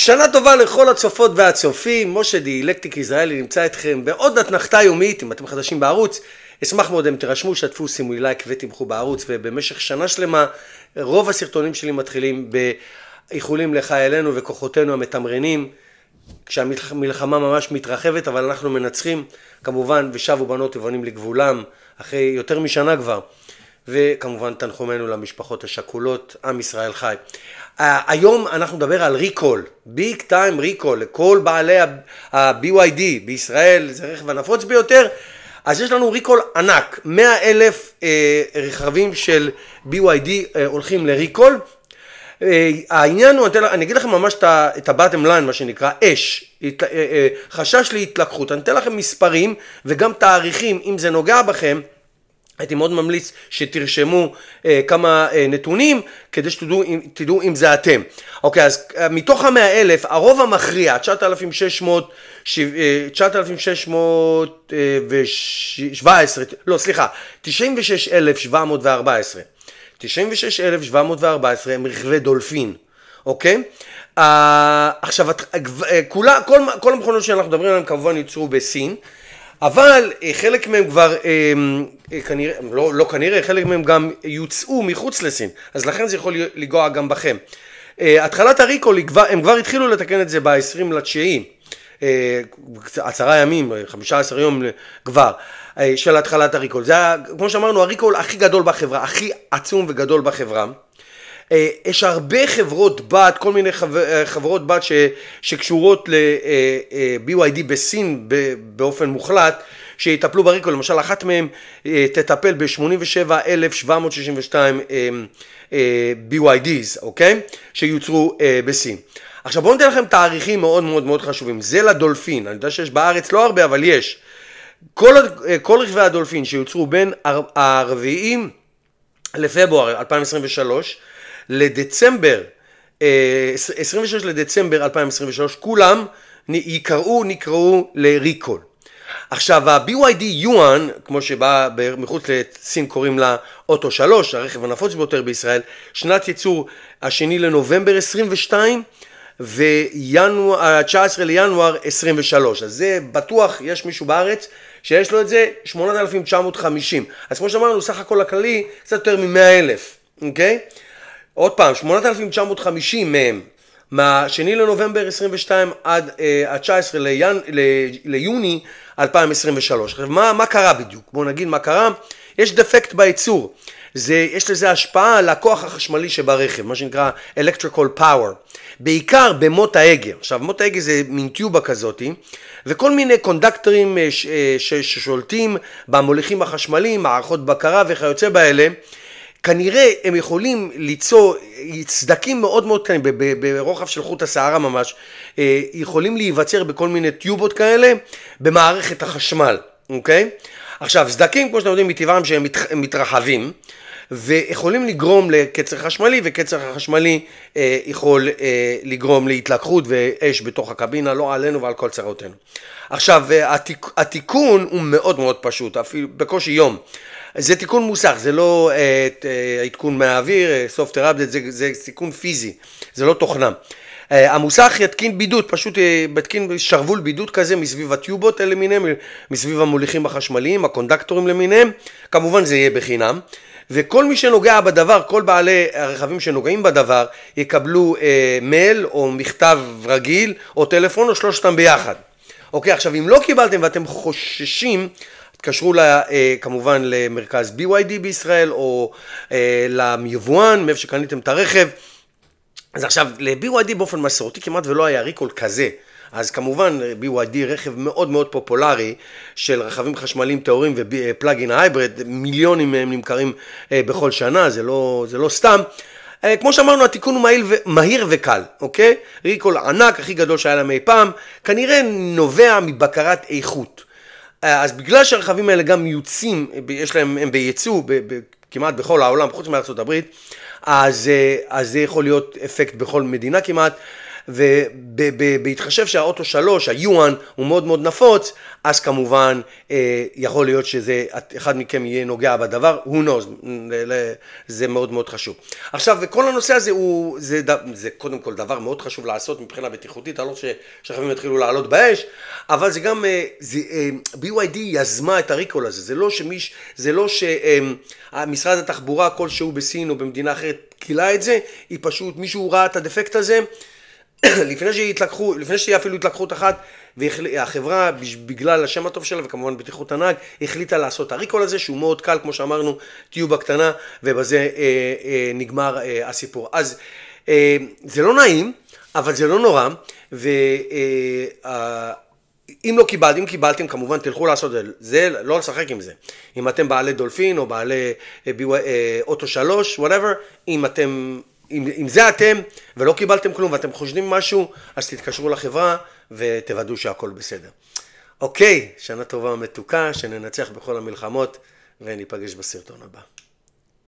שנה טובה לכל הצופות והצופים, משה דיאלקטיק ישראלי נמצא אתכם בעוד אתנחתה יומית, אם אתם חדשים בערוץ, אשמח מאוד אם תירשמו, שתפו, שימו לי לייק ותמכו בערוץ, ובמשך שנה שלמה רוב הסרטונים שלי מתחילים באיחולים לחיילינו וכוחותינו המתמרנים, כשהמלחמה ממש מתרחבת, אבל אנחנו מנצחים, כמובן, ושבו בנות ובנים לגבולם, אחרי יותר משנה כבר. וכמובן תנחומינו למשפחות השכולות, עם ישראל חי. Uh, היום אנחנו נדבר על ריקול, ביג טיים ריקול, לכל בעלי ה-BYD בישראל, זה רכב הנפוץ ביותר, אז יש לנו ריקול ענק, 100 אלף uh, רכבים של BYD uh, אה, הולכים לריקול. Uh, העניין הוא, אני אגיד לכם ממש את ה-bottom line, מה שנקרא, אש, הת, uh, uh, חשש להתלקחות, אני אתן לכם מספרים וגם תאריכים, אם זה נוגע בכם. הייתי מאוד ממליץ שתרשמו אה, כמה אה, נתונים כדי שתדעו אם, תדעו אם זה אתם. אוקיי, אז אה, מתוך המאה אלף, הרוב המכריע, 9,600, ש, אה, 9,617, אה, לא סליחה, 96,714. 96,714 הם רכבי דולפין, אוקיי? אה, עכשיו, אה, אה, כולה, כל, כל המכונות שאנחנו מדברים עליהן כמובן יוצרו בסין. אבל אה, חלק מהם כבר, אה, אה, כנראה, לא, לא כנראה, חלק מהם גם יוצאו מחוץ לסין, אז לכן זה יכול לגוע גם בכם. התחלת הריקול, הם כבר התחילו לתקן את זה ב-20 לתשיעי, עשרה ימים, 15 יום כבר, של התחלת הריקול. זה היה, כמו שאמרנו, הריקול הכי גדול בחברה, הכי עצום וגדול בחברה. אה, יש הרבה חברות בת, כל מיני אה, חברות בת ש, שקשורות ל-BYD אה, בסין באופן מוחלט, שיטפלו בריקו, למשל אחת מהן תטפל ב-87,762 BYDs, אוקיי? שיוצרו בסין. עכשיו בואו ניתן לכם תאריכים מאוד מאוד מאוד חשובים, זה לדולפין, אני יודע שיש בארץ לא הרבה אבל יש. כל, כל רכבי הדולפין שיוצרו בין הרביעים לפברואר 2023 לדצמבר, 26 אה, לדצמבר 2023, כולם יקראו, נקראו לריקול. עכשיו ה-BYD יואן, כמו שבא מחוץ לסין קוראים לה אוטו 3, הרכב הנפוץ ביותר בישראל, שנת ייצור השני לנובמבר 22 ו-19 לינואר 23. אז זה בטוח, יש מישהו בארץ שיש לו את זה 8,950. אז כמו שאמרנו, סך הכל הכללי קצת יותר מ-100,000, אוקיי? Okay? עוד פעם, 8,950 מהם, מהשני לנובמבר 22 עד ה-19 אה, לינ... ליוני 2023. עכשיו, מה, מה קרה בדיוק? בואו נגיד מה קרה. יש דפקט בייצור. זה, יש לזה השפעה על הכוח החשמלי שברכב, מה שנקרא electrical power, בעיקר במוט ההגה. עכשיו, מוט ההגה זה מין טיובה כזאתי, וכל מיני קונדקטרים אה, אה, ששולטים במוליכים החשמליים, מערכות בקרה וכיוצא באלה, כנראה הם יכולים ליצור סדקים מאוד מאוד קטנים, ברוחב של חוט השערה ממש, אה, יכולים להיווצר בכל מיני טיובות כאלה במערכת החשמל, אוקיי? עכשיו, סדקים, כמו שאתם יודעים, מטבעם שהם מת, מתרחבים, ויכולים לגרום לקצר חשמלי, וקצר החשמלי אה, יכול אה, לגרום להתלקחות ואש בתוך הקבינה, לא עלינו ועל כל צרותינו. עכשיו, אה, התיק, התיקון הוא מאוד מאוד פשוט, אפילו בקושי יום. זה תיקון מוסך, זה לא אה, אה, עדכון מהאוויר, אה, software update, זה, תיקון פיזי, זה לא תוכנה. המוסך יתקין בידוד, פשוט יתקין שרוול בידוד כזה מסביב הטיובות למיניהם, מסביב המוליכים החשמליים, הקונדקטורים למיניהם, כמובן זה יהיה בחינם. וכל מי שנוגע בדבר, כל בעלי הרכבים שנוגעים בדבר, יקבלו אה, מייל או מכתב רגיל או טלפון או שלושתם ביחד. אוקיי, עכשיו אם לא קיבלתם ואתם חוששים התקשרו לה, אה, כמובן למרכז BYD בישראל או אה, ליבואן, מאיפה שקניתם את הרכב. אז עכשיו, ל-BYD באופן מסורתי כמעט ולא היה ריקול כזה. אז כמובן BYD רכב מאוד מאוד פופולרי של רכבים חשמליים טהורים ופלאגין אה, הייברד, מיליונים מהם נמכרים בכל שנה, זה לא, זה לא סתם. כמו שאמרנו, התיקון הוא מהיר, ו... מהיר וקל, אוקיי? ריקול ענק, הכי גדול שהיה להם אי פעם, כנראה נובע מבקרת איכות. אה, אז בגלל שהרכבים האלה גם מיוצאים, יש להם, הם בייצוא ב, ב, כמעט בכל העולם, חוץ מארצות הברית, אז, אה, אז זה יכול להיות אפקט בכל מדינה כמעט. ובהתחשב שהאוטו 3, היואן, הוא מאוד מאוד נפוץ, אז כמובן אה, יכול להיות שזה, אחד מכם יהיה נוגע בדבר, who knows, זה מאוד מאוד חשוב. עכשיו, וכל הנושא הזה הוא, זה, זה קודם כל דבר מאוד חשוב לעשות מבחינה בטיחותית, אני לא רוצה שרכבים יתחילו לעלות באש, אבל זה גם, אה, זה, אה, BYD יזמה את הריקול הזה, זה לא שמיש, זה לא שמשרד אה, התחבורה כלשהו בסין או במדינה אחרת קילה את זה, היא פשוט, מישהו ראה את הדפקט הזה, לפני שהתלקחו, לפני שהיא אפילו התלקחות אחת, והחברה בגלל השם הטוב שלה וכמובן בטיחות הנהג, החליטה לעשות את הריקול הזה שהוא מאוד קל, כמו שאמרנו, תהיו בקטנה, ובזה אה, אה, נגמר אה, הסיפור. אז אה, זה לא נעים, אבל זה לא נורא, ו... אה, אם לא קיבלתם, אם קיבלתם כמובן תלכו לעשות את זה, לא לשחק עם זה. אם אתם בעלי דולפין או בעלי אה, אה, אוטו שלוש, וואטאבר, אם אתם אם, אם זה אתם ולא קיבלתם כלום ואתם חושדים משהו, אז תתקשרו לחברה ותוודאו שהכל בסדר. אוקיי, שנה טובה ומתוקה, שננצח בכל המלחמות וניפגש בסרטון הבא.